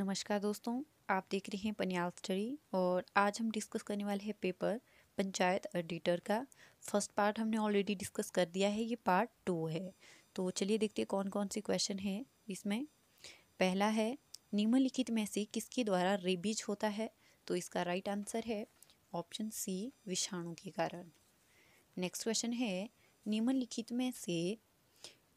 नमस्कार दोस्तों आप देख रहे हैं पनियाल स्टडी और आज हम डिस्कस करने वाले हैं पेपर पंचायत एडिटर का फर्स्ट पार्ट हमने ऑलरेडी डिस्कस कर दिया है ये पार्ट टू है तो चलिए देखते हैं कौन कौन से क्वेश्चन हैं इसमें पहला है निम्नलिखित में से किसके द्वारा रेबीज होता है तो इसका राइट आंसर है ऑप्शन सी विषाणु के कारण नेक्स्ट क्वेश्चन है निम्नलिखित में से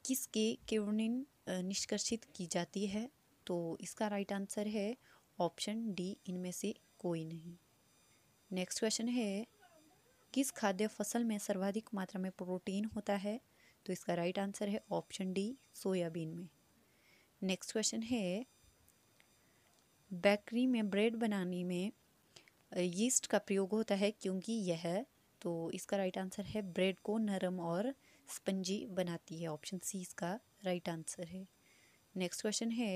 किसके क्यूरिन निष्कर्षित की जाती है तो इसका राइट आंसर है ऑप्शन डी इनमें से कोई नहीं नेक्स्ट क्वेश्चन है किस खाद्य फसल में सर्वाधिक मात्रा में प्रोटीन होता है तो इसका राइट आंसर है ऑप्शन डी सोयाबीन में नेक्स्ट क्वेश्चन है बेकरी में ब्रेड बनाने में यीस्ट का प्रयोग होता है क्योंकि यह तो इसका राइट आंसर है ब्रेड को नरम और स्पंजी बनाती है ऑप्शन सी इसका राइट आंसर है नेक्स्ट क्वेश्चन है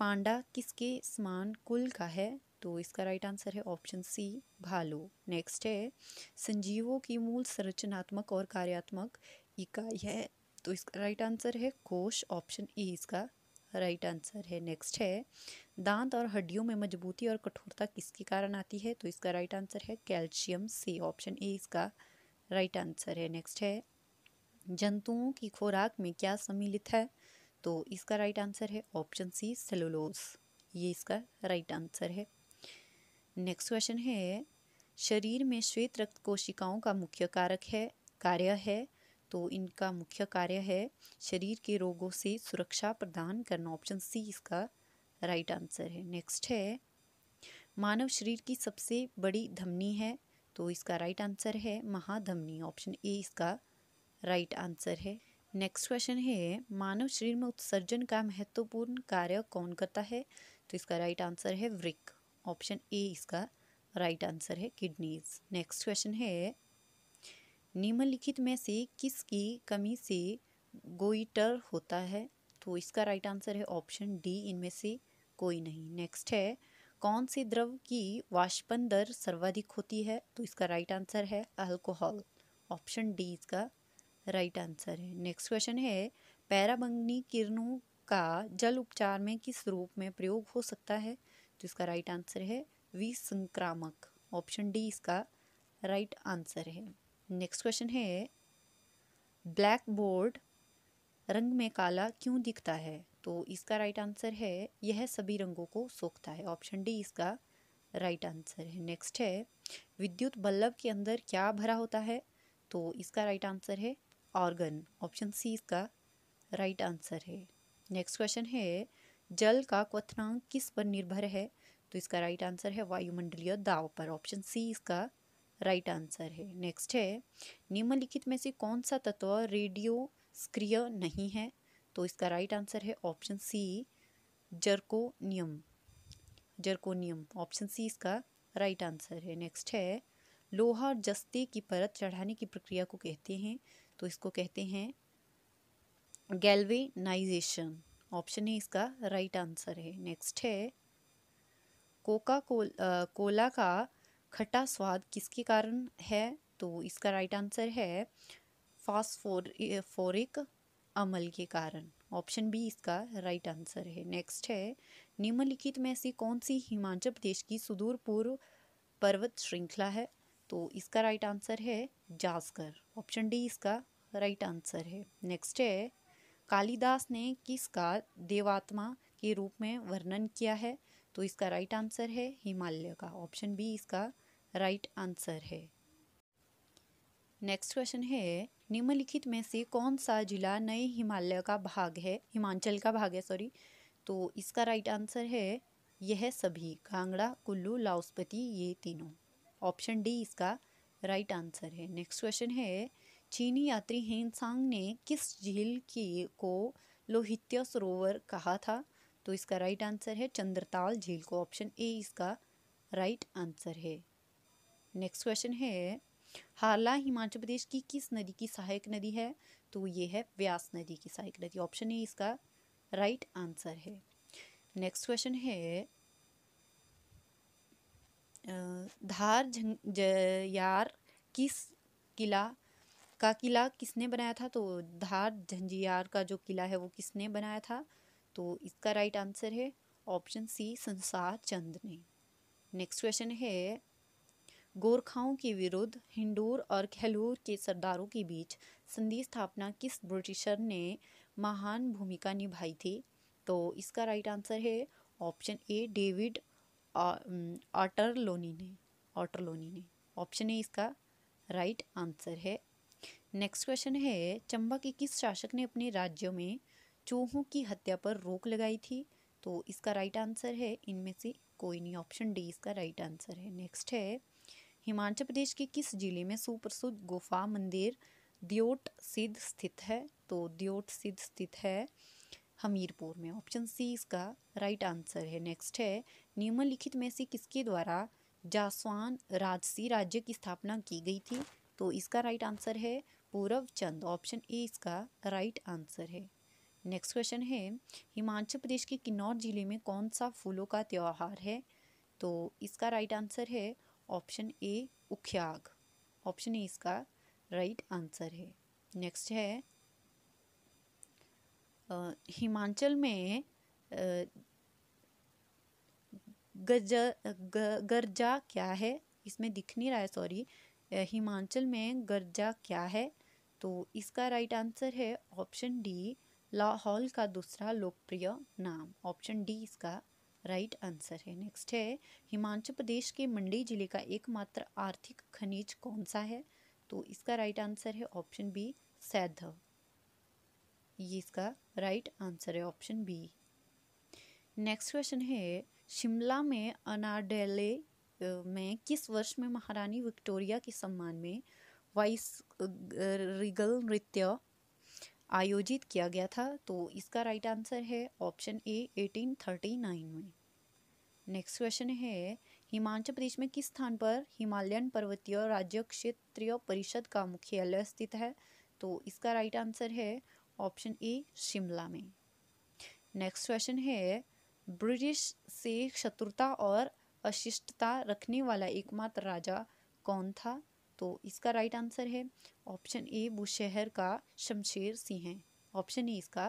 पांडा किसके समान कुल का है तो इसका राइट आंसर है ऑप्शन सी भालू नेक्स्ट है संजीवों की मूल संरचनात्मक और कार्यात्मक इकाई है तो इसका राइट आंसर है कोश ऑप्शन ई e इसका राइट आंसर है नेक्स्ट है दांत और हड्डियों में मजबूती और कठोरता किसके कारण आती है तो इसका राइट आंसर है कैल्शियम सी ऑप्शन ए इसका राइट आंसर है नेक्स्ट है जंतुओं की खुराक में क्या सम्मिलित है तो इसका राइट आंसर है ऑप्शन सी सेलुलोज ये इसका राइट आंसर है नेक्स्ट क्वेश्चन है शरीर में श्वेत रक्त कोशिकाओं का मुख्य कारक है कार्य है तो इनका मुख्य कार्य है शरीर के रोगों से सुरक्षा प्रदान करना ऑप्शन सी इसका राइट आंसर है नेक्स्ट है मानव शरीर की सबसे बड़ी धमनी है तो इसका राइट आंसर है महाधमनी ऑप्शन ए इसका राइट आंसर है नेक्स्ट क्वेश्चन है मानव शरीर में उत्सर्जन का महत्वपूर्ण कार्य कौन करता है तो इसका राइट आंसर है वृक ऑप्शन ए इसका राइट आंसर है किडनीज नेक्स्ट क्वेश्चन है निम्नलिखित में से किसकी कमी से गोइटर होता है तो इसका राइट आंसर है ऑप्शन डी इनमें से कोई नहीं नेक्स्ट है कौन से द्रव की वाष्पन दर सर्वाधिक होती है तो इसका राइट आंसर है अल्कोहल ऑप्शन डी इसका राइट आंसर है नेक्स्ट क्वेश्चन है पैराबंगनी किरणों का जल उपचार में किस रूप में प्रयोग हो सकता है तो इसका राइट आंसर है विसंक्रामक ऑप्शन डी इसका राइट आंसर है नेक्स्ट क्वेश्चन है ब्लैक बोर्ड रंग में काला क्यों दिखता है तो इसका राइट आंसर है यह सभी रंगों को सोखता है ऑप्शन डी इसका राइट आंसर है नेक्स्ट है विद्युत बल्लभ के अंदर क्या भरा होता है तो इसका राइट आंसर है ऑर्गन ऑप्शन सी इसका राइट आंसर है नेक्स्ट क्वेश्चन है जल का क्वथनांक किस पर निर्भर है तो इसका राइट आंसर है वायुमंडलीय दाव पर ऑप्शन सी इसका राइट आंसर है नेक्स्ट है निम्नलिखित में से कौन सा तत्व रेडियो स्क्रिय नहीं है तो इसका राइट आंसर है option C zirconium zirconium option C इसका राइट आंसर है नेक्स्ट है लोहा और जस्ते की परत चढ़ाने की प्रक्रिया को कहते हैं तो इसको कहते हैं गैल्वेनाइजेशन ऑप्शन ए इसका राइट right आंसर है नेक्स्ट है कोका कोल कोला का खट्टा स्वाद किसके कारण है तो इसका राइट right आंसर है फास्फोर फोरिक अमल के कारण ऑप्शन बी इसका राइट आंसर है नेक्स्ट है निम्नलिखित में से कौन सी हिमाचल प्रदेश की सुदूर पूर्व पर्वत श्रृंखला है तो इसका राइट आंसर है जास्कर ऑप्शन डी इसका राइट आंसर है नेक्स्ट है कालिदास ने किसका देवात्मा के रूप में वर्णन किया है तो इसका राइट आंसर है हिमालय का ऑप्शन बी इसका राइट आंसर है नेक्स्ट क्वेश्चन है निम्नलिखित में से कौन सा जिला नए हिमालय का भाग है हिमाचल का भाग है सॉरी तो इसका राइट आंसर है यह सभी कांगड़ा कुल्लू लाउस्पति ये तीनों ऑप्शन डी इसका राइट आंसर है नेक्स्ट क्वेश्चन है चीनी यात्री हेनसांग ने किस झील की को लोहित्य सरोवर कहा था तो इसका राइट आंसर है चंद्रताल झील को ऑप्शन ए इसका राइट आंसर है नेक्स्ट क्वेश्चन है हाला हिमाचल प्रदेश की किस नदी की सहायक नदी है तो ये है व्यास नदी की सहायक नदी ऑप्शन ए इसका राइट आंसर है नेक्स्ट क्वेश्चन है धार यार किस किला का किला किसने बनाया था तो धार झंझियार का जो किला है वो किसने बनाया था तो इसका राइट आंसर है ऑप्शन सी संसार चंद ने नेक्स्ट क्वेश्चन है गोरखाओं के विरुद्ध हिंडूर और खेलूर के सरदारों के बीच संधि स्थापना किस ब्रिटिशर ने महान भूमिका निभाई थी तो इसका राइट आंसर है ऑप्शन ए डेविड ऑटरलोनी ने ऑटरलोनी ने ऑप्शन ए इसका राइट आंसर है नेक्स्ट क्वेश्चन है चंबा के किस शासक ने अपने राज्य में चूहों की हत्या पर रोक लगाई थी तो इसका राइट आंसर है इनमें से कोई नहीं ऑप्शन डी इसका राइट आंसर है नेक्स्ट है हिमाचल प्रदेश के किस जिले में सुप्रसिद्ध गुफा मंदिर दियोट सिद्ध स्थित है तो दियोट सिद्ध स्थित है हमीरपुर में ऑप्शन सी इसका राइट आंसर है नेक्स्ट है निम्नलिखित में से किसके द्वारा जासवान राजसी राज्य की स्थापना की गई थी तो इसका राइट आंसर है पूरव चंद ऑप्शन ए इसका राइट आंसर है नेक्स्ट क्वेश्चन है हिमाचल प्रदेश के किन्नौर जिले में कौन सा फूलों का त्यौहार है तो इसका राइट आंसर है ऑप्शन ए उख्याग ऑप्शन ए इसका राइट आंसर है नेक्स्ट है हिमाचल में गज गर्जा क्या है इसमें दिख नहीं रहा है सॉरी हिमाचल में गर्जा क्या है तो इसका राइट आंसर है ऑप्शन डी लाहौल का दूसरा लोकप्रिय नाम ऑप्शन डी इसका राइट आंसर है नेक्स्ट है हिमाचल प्रदेश के मंडी जिले का एकमात्र आर्थिक खनिज कौन सा है तो इसका राइट आंसर है ऑप्शन बी सैधव ये इसका राइट आंसर है ऑप्शन बी नेक्स्ट क्वेश्चन है शिमला में अनाडेले में किस वर्ष में महारानी विक्टोरिया के सम्मान में वाइस रिगल नृत्य आयोजित किया गया था तो इसका राइट आंसर है ऑप्शन ए 1839 में नेक्स्ट क्वेश्चन है हिमाचल प्रदेश में किस स्थान पर हिमालयन पर्वतीय राज्य क्षेत्रीय परिषद का मुख्यालय स्थित है तो इसका राइट आंसर है ऑप्शन ए शिमला में नेक्स्ट क्वेश्चन है ब्रिटिश से शत्रुता और अशिष्टता रखने वाला एकमात्र राजा कौन था तो इसका राइट आंसर है ऑप्शन ए बुशहर का शमशेर सिंह है ऑप्शन ए इसका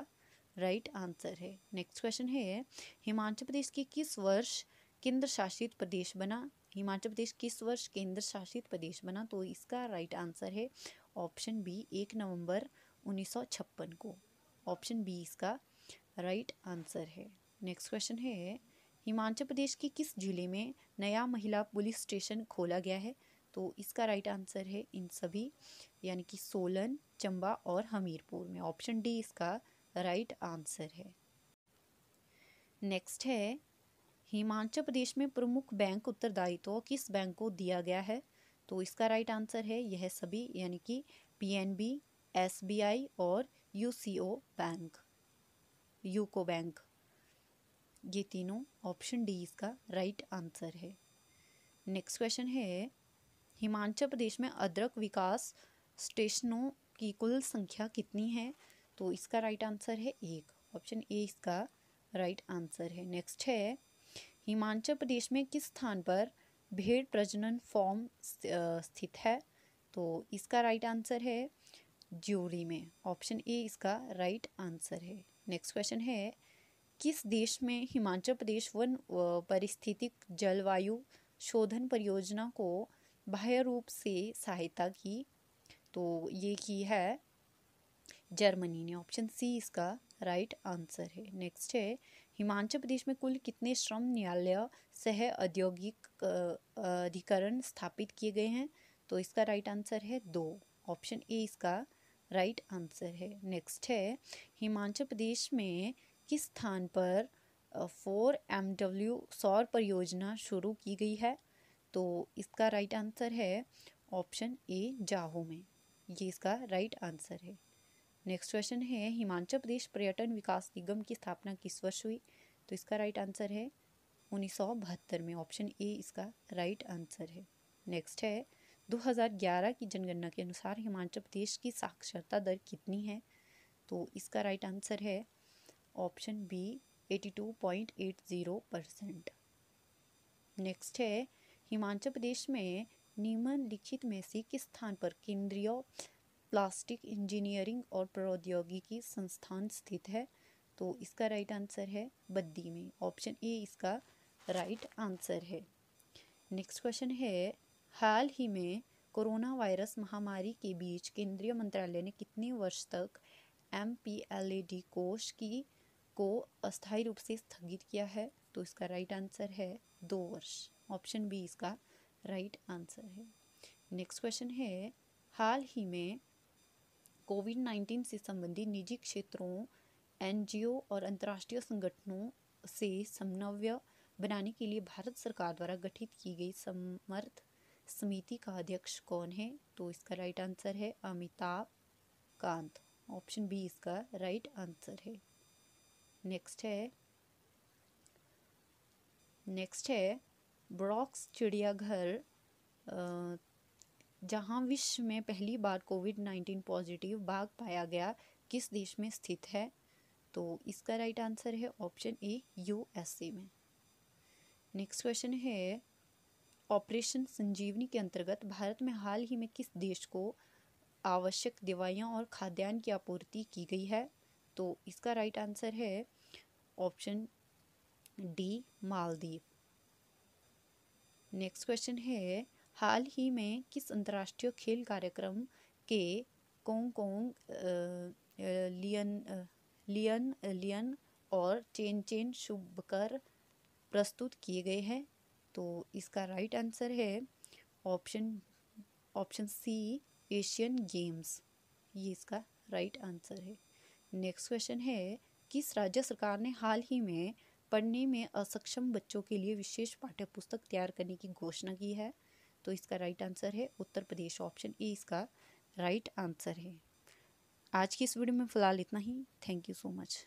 राइट आंसर है नेक्स्ट क्वेश्चन है हिमाचल प्रदेश के किस वर्ष केंद्र शासित प्रदेश बना हिमाचल प्रदेश किस वर्ष केंद्र शासित प्रदेश बना तो इसका राइट आंसर है ऑप्शन बी एक नवंबर 1956 को ऑप्शन बी इसका राइट आंसर है नेक्स्ट क्वेश्चन है हिमाचल प्रदेश के किस जिले में नया महिला पुलिस स्टेशन खोला गया है तो इसका राइट आंसर है इन सभी यानी कि सोलन चंबा और हमीरपुर में ऑप्शन डी इसका राइट आंसर है नेक्स्ट है हिमाचल प्रदेश में प्रमुख बैंक उत्तरदायित्व किस बैंक को दिया गया है तो इसका राइट आंसर है यह सभी यानी कि पीएनबी एसबीआई और यूसीओ बैंक यूको बैंक ये तीनों ऑप्शन डी इसका राइट आंसर है नेक्स्ट क्वेश्चन है हिमाचल प्रदेश में अदरक विकास स्टेशनों की कुल संख्या कितनी है तो इसका राइट आंसर है एक ऑप्शन ए इसका राइट आंसर है नेक्स्ट है हिमाचल प्रदेश में किस स्थान पर भेड़ प्रजनन फॉर्म स्थित है तो इसका राइट आंसर है ज्योरी में ऑप्शन ए इसका राइट आंसर है नेक्स्ट क्वेश्चन है किस देश में हिमाचल प्रदेश वन परिस्थितिक जलवायु शोधन परियोजना को बाह्य रूप से सहायता की तो ये की है जर्मनी ने ऑप्शन सी इसका राइट आंसर है नेक्स्ट है हिमाचल प्रदेश में कुल कितने श्रम न्यायालय सह औद्योगिक अधिकरण स्थापित किए गए हैं तो इसका राइट आंसर है दो ऑप्शन ए इसका राइट आंसर है नेक्स्ट है हिमाचल प्रदेश में किस स्थान पर फोर एम डब्ल्यू सौर परियोजना शुरू की गई है तो इसका राइट आंसर है ऑप्शन ए जाहो में ये इसका राइट आंसर है नेक्स्ट क्वेश्चन है हिमाचल प्रदेश पर्यटन विकास निगम की स्थापना किस वर्ष हुई तो इसका राइट आंसर है उन्नीस सौ बहत्तर में ऑप्शन ए इसका राइट आंसर है नेक्स्ट है 2011 की जनगणना के अनुसार हिमाचल प्रदेश की साक्षरता दर कितनी है तो इसका राइट आंसर है option B eighty two point eight zero percent next है हिमाचल प्रदेश में निम्नलिखित में से किस स्थान पर केंद्रीय प्लास्टिक इंजीनियरिंग और प्रौद्योगिकी संस्थान स्थित है तो इसका राइट आंसर है बद्दी में ऑप्शन ए इसका राइट आंसर है नेक्स्ट क्वेश्चन है हाल ही में कोरोना वायरस महामारी के बीच केंद्रीय मंत्रालय ने कितने वर्ष तक एम पी एल डी कोष की को अस्थायी रूप से स्थगित किया है तो इसका राइट आंसर है दो वर्ष ऑप्शन बी इसका राइट आंसर है नेक्स्ट क्वेश्चन है हाल ही में कोविड नाइन्टीन से संबंधित निजी क्षेत्रों एनजीओ और अंतर्राष्ट्रीय संगठनों से समन्वय बनाने के लिए भारत सरकार द्वारा गठित की गई समर्थ समिति का अध्यक्ष कौन है तो इसका राइट आंसर है अमिताभ कांत ऑप्शन बी इसका राइट आंसर है नेक्स्ट है नेक्स्ट है ब्रॉक्स चिड़ियाघर जहां विश्व में पहली बार कोविड नाइन्टीन पॉजिटिव बाघ पाया गया किस देश में स्थित है तो इसका राइट आंसर है ऑप्शन ए यूएसए में नेक्स्ट क्वेश्चन है ऑपरेशन संजीवनी के अंतर्गत भारत में हाल ही में किस देश को आवश्यक दवाइयाँ और खाद्यान्न की आपूर्ति की गई है तो इसका राइट आंसर है option D Maldives next question है हाल ही में किस अंतर्राष्ट्रीय खेल कार्यक्रम के कोंग कोंग लियन लियन लियन और चेन चेन शुभकर प्रस्तुत किए गए हैं तो इसका राइट आंसर है option option C Asian games ये इसका राइट आंसर है नेक्स्ट क्वेश्चन है किस राज्य सरकार ने हाल ही में पढ़ने में असक्षम बच्चों के लिए विशेष पाठ्य पुस्तक तैयार करने की घोषणा की है तो इसका राइट आंसर है उत्तर प्रदेश ऑप्शन ए इसका राइट आंसर है आज की इस वीडियो में फ़िलहाल इतना ही थैंक यू सो मच